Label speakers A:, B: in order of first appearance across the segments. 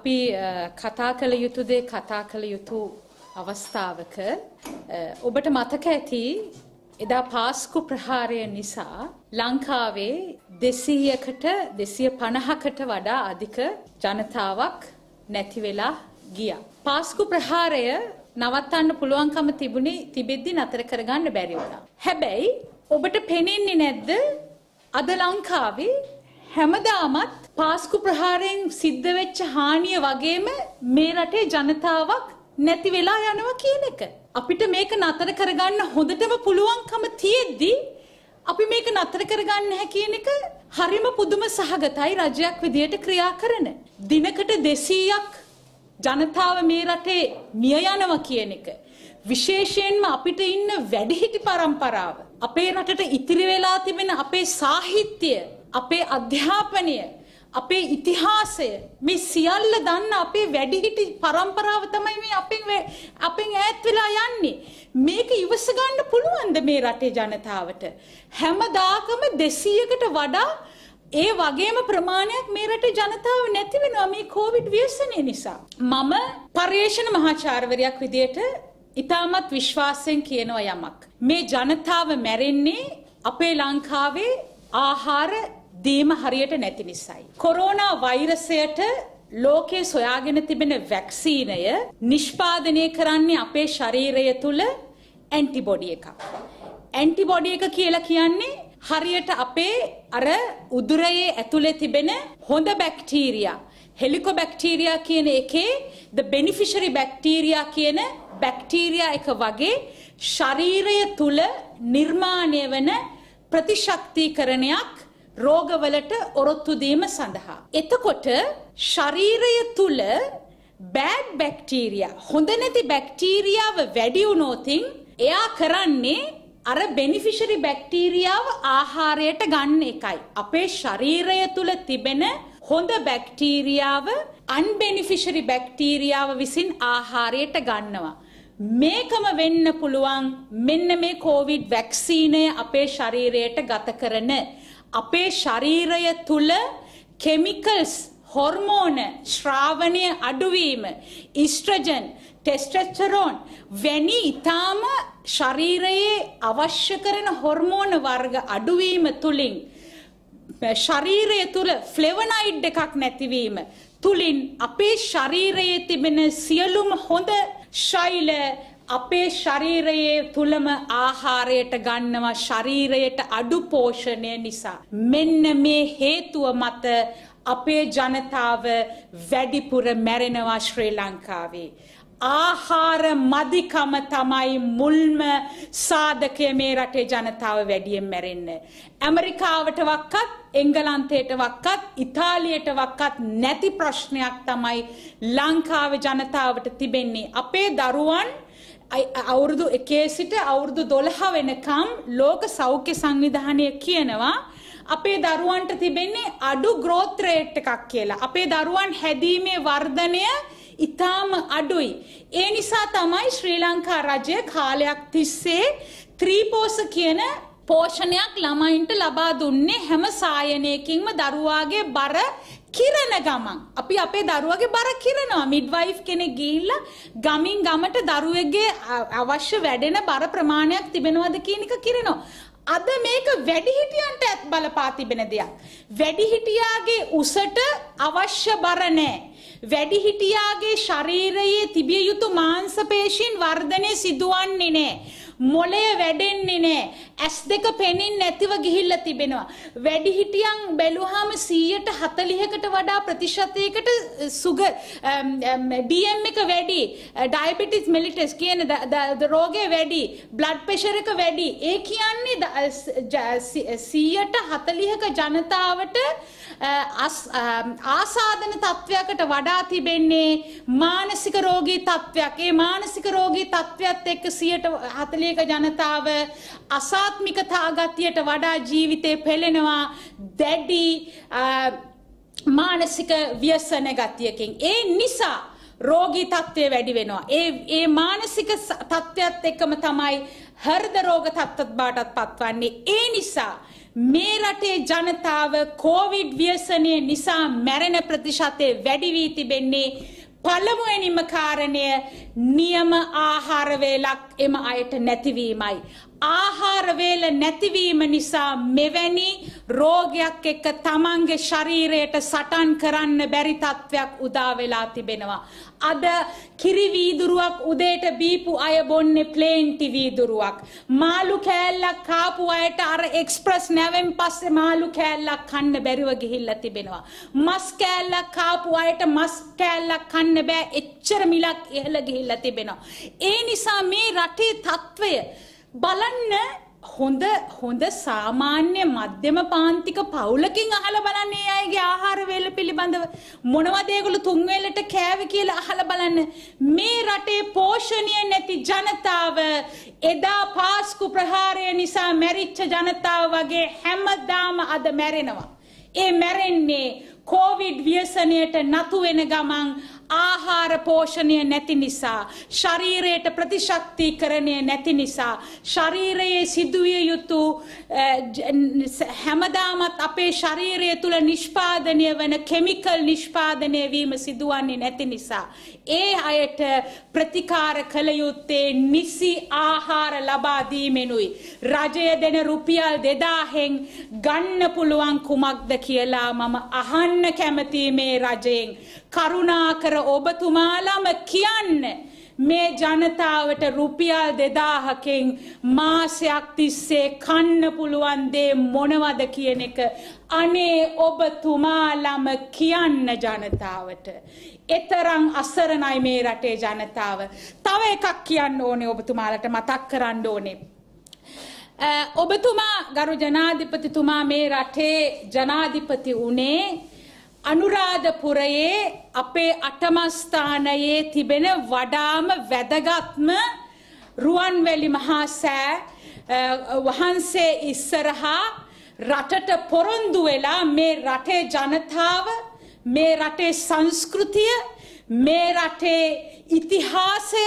A: අපි eh, කතා කළ යුතු දේ කතා කළ යුතු අවස්ථාවක eh, ඔබට මතක ඇති එදා පාස්කු ප්‍රහාරය නිසා ලංකාවේ දෙසීයකට දෙසිය පණහකට වඩා අධික ජනතාවක් නැති වෙලා ගියා. පාස්කු ප්‍රහාරය නවත්තන්න පුළුවන්කම තිබුණේ තිබෙද්දි නතර කරගන්න බැරි වුණා. හැබැයි ඔබට පෙනෙන්නේ නැද්ද අද ලංකාවේ හැමදාමත් පාස්කු ප්‍රහාරයෙන් සිද්ධ වෙච්ච හානිය වගේම මේ රටේ ජනතාවක් නැති වෙලා යනවා කියන එක. අපිට මේක නතර කරගන්න හොඳටම පුළුවන්කම තියෙද්දී අපි මේක නතර කරගන්න නැහැ කියන එක හරිම පුදුම සහගතයි රජයක් විදියට ක්‍රියා කරන. දිනකට 200ක් ජනතාව මේ රටේ මිය යනවා කියන එක විශේෂයෙන්ම අපිට ඉන්න වැඩිහිටි පරම්පරාව අපේ රටට ඉතිරි වෙලා තිබෙන අපේ සාහිත්‍ය අපේ අධ්‍යාපනය අපේ ඉතිහාසය මේ සියල්ල දන්න අපේ වැඩිහිටි පරම්පරාව තමයි මේ අපෙන් අපෙන් ඈත් වෙලා යන්නේ. මේක ඉවස ගන්න පුළුවන්ද මේ රටේ ජනතාවට? හැමදාකම 200කට වඩා ඒ වගේම ප්‍රමාණයක් මේ රටේ ජනතාව නැති වෙනවා මේ කොවිඩ් ව්‍යසනය නිසා. මම පර්යේෂණ මහාචාර්යවරයක් විදියට ඉතාමත් විශ්වාසයෙන් කියනවා යමක්. මේ ජනතාව මැරෙන්නේ අපේ ලංකාවේ ආහාර දීම හරියට නැති නිසයි. කොරෝනා වෛරසයට ලෝකයේ සොයාගෙන තිබෙන වැක්සීනය නිෂ්පාදනය කරන්නේ අපේ ශරීරය තුළ ඇන්ටිබොඩි එකක්. ඇන්ටිබොඩි එක කියලා කියන්නේ හරියට අපේ අර උදුරයේ ඇතුලේ තිබෙන හොඳ බැක්ටීරියා හෙලිකො බැක්ටීරියා කියන එකේ ද බෙනිෆිෂරි බැක්ටීරියා කියන බැක්ටීරියා එක වගේ ශරීරය තුල නිර්මාණය වන ප්‍රතිශක්තිකරණයක් රෝගවලට ඔරොත්තු දීම සඳහා. එතකොට ශරීරය තුල බෑඩ් බැක්ටීරියා හොඳ නැති බැක්ටීරියාව වැඩි වුණොතින් එයා කරන්නේ අර බෙනිෆිෂරි බැක්ටීරියාව ආහාරයට ගන්න එකයි. අපේ ශරීරය තුල තිබෙන හොඳ බැක්ටීරියාව අන්බෙනිෆිෂරි බැක්ටීරියාව විසින් ආහාරයට ගන්නවා. මේකම වෙන්න පුළුවන් මෙන්න මේ කෝවිඩ් වැක්සීනය අපේ ශරීරයට ගත කරන අපේ ශරීරය තුල කෙමිකල්ස් හොර්මෝන ශ්‍රාවණය අඩුවීම ඉස්ට්‍රජන් ටෙස්ටස්ටරෝන් වැනි ඊටාම ශරීරයේ අවශ්‍ය කරන හොර්මෝන වර්ග අඩුවීම තුලින් ශරීරය තුල ෆ්ලෙවනයිඩ් එකක් නැතිවීම තුලින් අපේ ශරීරයේ තිබෙන සියලුම හොඳ ශෛල අපේ ශරීරයේ තුලම ආහාරයට ගන්නවා ශරීරයට අඩු පෝෂණය නිසා. මෙන්න මේ හේතුව මත අපේ ජනතාව වැඩිපුර මැරෙනවා ශ්‍රී ලංකාවේ. ආහාර මදිකම තමයි මුල්ම සාධකය මේ රටේ ජනතාව වැඩියෙන් මැරෙන්න. ඇමරිකාවට වක්කත් එංගලන්තයට වක්කත් ඉතාලියට වක්කත් නැති ප්‍රශ්නයක් තමයි ලංකාව ජනතාවට තිබෙන්නේ. අපේ දරුවන් අවුරුදු එකේ සිට අවුරුදු දොළහ වෙනකම් ලෝක සෞඛ්‍ය සංවිධානය කියනවා අපේ දරුවන්ට තිබෙන්නේ අඩු ග්‍රෝත් රේට් එකක් කියලා. අපේ දරුවන් හැදීමේ වර්ධනය ඉතාම අඩුයි. ඒ නිසා තමයි ශ්‍රී ලංකා රජය කාලයක් තිස්සේ ත්‍රීපෝස කියන පෝෂණයක් ළමයින්ට ලබා දුන්නේ හැම සායනයකින්ම දරුවාගේ බර කිරන ගමන් අපි අපේ දරුවගේ බර කිරනවා මිඩ්වයිෆ් කෙනෙක් ගිහිල්ලා ගමින් ගමට දරුවෙගේ අවශ්‍ය වැඩෙන බර ප්‍රමාණයක් තිබෙනවද කියන එක කිරනවා අද මේක වැඩිහිටියන්ට ඇත් බලපා තිබෙන දෙයක් වැඩිහිටියාගේ උසට අවශ්‍ය බර නැහැ වැඩිහිටියාගේ ශරීරයේ තිබිය යුතු මාංශ පේශීන් වර්ධනය සිදුවන්නේ නැහැ මොළය වැඩෙන්නේ නැහැ ඇස් දෙක පෙනින් නැතිව ගිහිල්ලා තිබෙනවා. වැඩිහිටියන් බැලුවාම 140කට වඩා ප්‍රතිශතයකට සුග DM එක වැඩි, diabetes mellitus කියන රෝගය වැඩි, blood pressure එක වැඩි. ඒ කියන්නේ 140ක ජනතාවට ආසාදන තත්වයකට වඩා තිබෙන්නේ මානසික රෝගී තත්වයක්. ඒ මානසික රෝගී තත්වයත් එක්ක 140ක ජනතාව අසා ක්‍රියාත්මිකතා ගතියට වඩා ජීවිතේ පෙළෙනවා දැඩි මානසික ව්‍යසන ගතියකින්. ඒ නිසා රෝගී තත්ත්වය වැඩි වෙනවා. ඒ ඒ මානසික තත්ත්වයත් එක්කම තමයි හෘද රෝග තත්ත්වත් බාටත් පත්වන්නේ. ඒ නිසා මේ රටේ ජනතාව කෝවිඩ් ව්‍යසනය නිසා මැරෙන ප්‍රතිශතය වැඩි වී තිබෙන්නේ පළමුුවනිම කාරණය නියම ආහාරවේලක් එම අයට නැතිවීමයි. ආහාරවේල නැතිවීම නිසා මෙවැනි රෝගයක් එක්ක තමන්ගේ ශරීරයට සටන් කරන්න බැරි තත්ත්වයක් උදා වෙලා තිබෙනවා. අද කිරි වීදුරුවක් උදේට බීපු අය බොන්නේ ප්ලේන්ටි වීදුරුවක්. මාළු කෑල්ලක් කාපු අයට අර එක්ස්ප්‍රස් නැවෙන් පස්සේ මාළු කෑල්ලක් කන්න බැරිව ගිහිල්ලා තිබෙනවා. මස් කෑල්ලක් කාපු අයට මස් කෑල්ලක් කන්න බෑ එච්චර මිලක් ඉහළ ගිහිල්ලා තිබෙනවා. ඒ නිසා මේ රටේ තත්ත්වය බලන්න හොඳ හොඳ සාමාන්‍ය මධ්‍යම පාන්තික පවුලකින් අහලා බලන්න ඒ අයගේ ආහාර වේල පිළිබඳව මොනවද ඒගොල්ලෝ තුන් වේලට කෑවේ කියලා අහලා බලන්න මේ රටේ පෝෂණය නැති ජනතාව එදා පාස්කු ප්‍රහාරය නිසා මැරිච්ච ජනතාව වගේ හැමදාම අද මැරෙනවා ඒ මැරෙන්නේ කොවිඩ් ව්‍යසනයට නතු වෙන ගමන් ආහාර පෝෂණය නැති නිසා ශරීරයට ප්‍රතිශක්තිකරණය නැති නිසා ශරීරයේ සිදුවිය යුතු හැමදාමත් අපේ ශරීරය තුල නිෂ්පාදනය වන කෙමිකල් නිෂ්පාදනය වීම සිදුවන්නේ නැති නිසා ඒ අයට ප්‍රතිකාර කළ යුත්තේ නිසි ආහාර ලබා දීමෙනුයි රජය දෙන රුපියල් 2000න් ගන්න පුළුවන් කුමක්ද කියලා මම අහන්න කැමතියි මේ රජයෙන් කරුණාකර ඔබතුමාලම කියන්න මේ ජනතාවට රුපියල් දෙදාහකෙන් මාසයක් තිස්සේ කන්න පුළුවන් දේ මොනවද කියන එක අනේ ඔබ තුමාලම කියන්න ජනතාවට. එතරම් අසරණයි මේ රටේ ජනතාව. තව එකක් කියන්න ඕනේ ඔබතුමාලට මතක් කරන්න ඕනේ. ඔබතුමා ගරු ජනාධිපතිතුමා මේ රටේ ජනාධිපති වනේ අනුරාධපුරයේ අපේ අටමස්ථානයේ තිබෙන වඩාම වැදගත්ම රුවන්වැලි මහා සෑ වහන්සේ ඉස්සරහා රටට පොරොන්දු වෙලා මේ රටේ ජනතාව මේ රටේ සංස්කෘතිය මේ රටේ ඉතිහාසය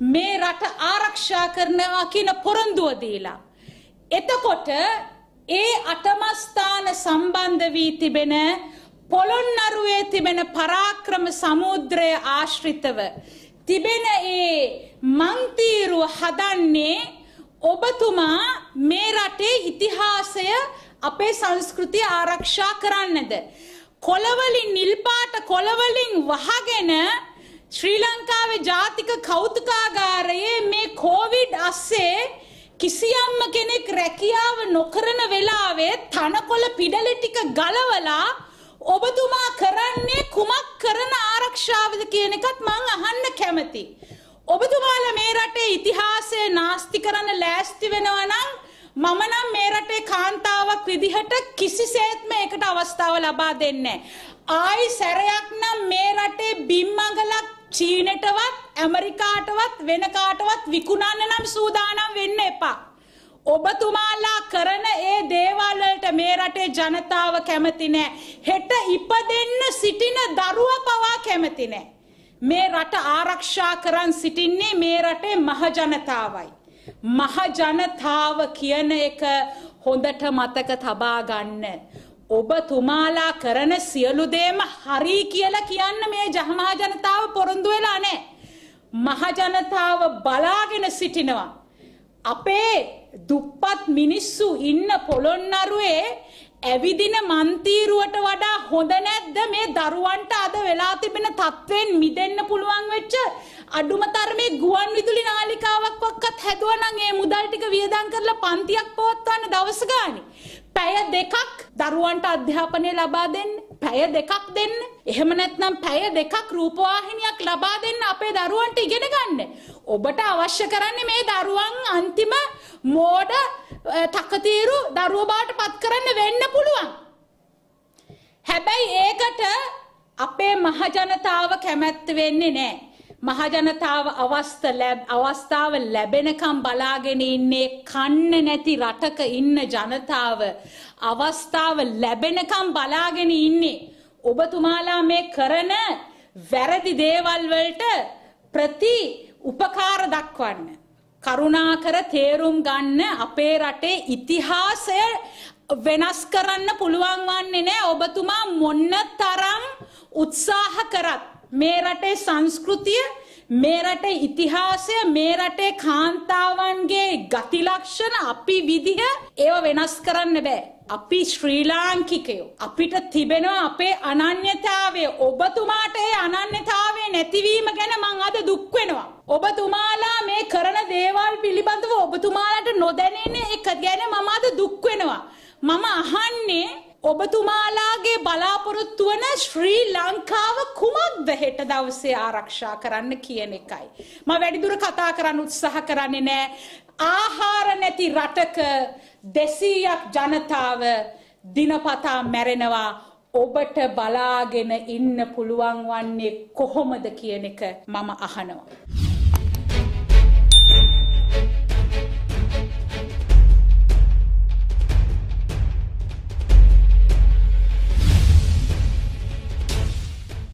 A: මේ රට ආරක්ෂා කරනවා කියන පොරොන්දුව දීලා එතකොට ඒ අටමස්ථාන සම්බන්ධ වී තිබෙන පොළොන්නරුවේ තිබෙන පරාක්‍රම සමුද්‍රය ආශ්‍රිතව තිබෙන ඒ මංතීරුව හදන්නේ ඔබතුමා මේ රටේ ඉතිහාසය අපේ සංස්කෘතිය ආරක්ෂා කරන්නද කොළවලින් නිල් පාට කොළවලින් වහගෙන ශ්‍රී ලංකාවේ ජාතික කෞතුකාගාරයේ මේ කොවිඩ් අස්සේ කිසියම්ම කෙනෙක් රැකියාව නොකරන වෙලාවේ තනකොළ පිඩලි ටික ගලවලා ඔබතුමා කරන්නේ කුමක් කරන ආරක්ෂාවද කියන එකත් මං අහන්න කැමති. ඔබතුමාලා මේ රටේ ඉතිහාසය නාස්ති කරන්න ලෑස්ති වෙනවා නම් මම නම් මේ රටේ කාන්තාවක් විදිහට කිසිසේත්ම ඒකට අවස්ථාව ලබා දෙන්නේ ආයි සැරයක් නම් මේ රටේ බිම්මඟලක් චීනෙටවත් ඇමරිකාටවත් වෙන කාටවත් විකුණන්න නම් සූදානම් වෙන්න එපා. ඔබතුමාලා කරන ඒ දේවල් වලට මේ රටේ ජනතාව කැමති නෑ. හෙට ඉපදෙන්න සිටින දරුවා පවා කැමති නෑ. මේ රට ආරක්ෂා කරන් සිටින්නේ මේ රටේ මහ ජනතාවයි. මහ ජනතාව කියන එක හොඳට මතක තබා ගන්න. ඔබ තුමාලා කරන සියලු දේම හරි කියලා කියන්න මේ මහ ජනතාව පොරොන්දු වෙලා නැහැ. මහ ජනතාව බලාගෙන සිටිනවා. අපේ දුප්පත් මිනිස්සු ඉන්න පොළොන්නරුවේ ඇවිදින මන්තීරුවට වඩා හොඳ නැද්ද මේ දරුවන්ට අද වෙලා තිබෙන තත්ත්වෙන් මිදෙන්න පුළුවන් වෙච්ච අඩුම තරමේ ගුවන් විදුලි නාලිකාවක් වක්වත් හැදුවනම් ඒ මුදල් ටික වියදම් කරලා පන්තියක් පවත්වන්න දවස් ගානේ. පැය දෙකක් දරුවන්ට අධ්‍යාපනය ලබා දෙන්න, පැය දෙකක් දෙන්න. එහෙම නැත්නම් පැය දෙකක් රූපවාහිනියක් ලබා දෙන්න අපේ දරුවන්ට ඉගෙන ගන්න. ඔබට අවශ්‍ය කරන්නේ මේ දරුවන් අන්තිම මෝඩ තකතීරු දරුව බාට පත් කරන්න වෙන්න පුළුවන්. හැබැයි ඒකට අපේ මහජනතාව කැමැත්ත වෙන්නේ නෑ. මහජනතාව අවස්ථ අවස්ථාව ලැබෙනකම් බලාගෙන ඉන්නේ කන්න නැති රටක ඉන්න ජනතාව අවස්ථාව ලැබෙනකම් බලාගෙන ඉන්නේ. ඔබ තුමාලා මේ කරන වැරදි දේවල් වලට ප්‍රති උපකාර දක්වන්න. කරුණාකර තේරුම් ගන්න අපේ රටේ ඉතිහාසය වෙනස් කරන්න පුළුවන් වන්නේ නැහැ ඔබතුමා මොන්න තරම් උත්සාහ කරත් මේ රටේ සංස්කෘතිය මේ රටේ ඉතිහාසය මේ රටේ කාන්තාවන්ගේ ගති ලක්ෂණ අපි විදිහ ඒව වෙනස් කරන්න බෑ අපි ශ්‍රී ලාංකිකයෝ අපිට තිබෙනවා අපේ අනන්‍යතාවය ඔබතුමාට ඒ අනන්‍යතාවය නැතිවීම ගැන මං අද දුක් වෙනවා ඔබතුමාලා මේ කරන දේවල් පිළිබඳව ඔබතුමාලට නොදැනෙන එක ගැන මම අද දුක් වෙනවා මම අහන්නේ ඔබතුමාලාගේ බලාපොරොත්තු වන ශ්‍රී ලංකාව කුමක්ද හෙට දවසේ ආරක්ෂා කරන්න කියන එකයි. මම වැඩිදුර කතා කරන්න උත්සාහ කරන්නේ නෑ. ආහාර නැති රටක 200ක් ජනතාව දිනපතා මැරෙනවා. ඔබට බලාගෙන ඉන්න පුළුවන් වන්නේ කොහොමද කියන එක මම අහනවා.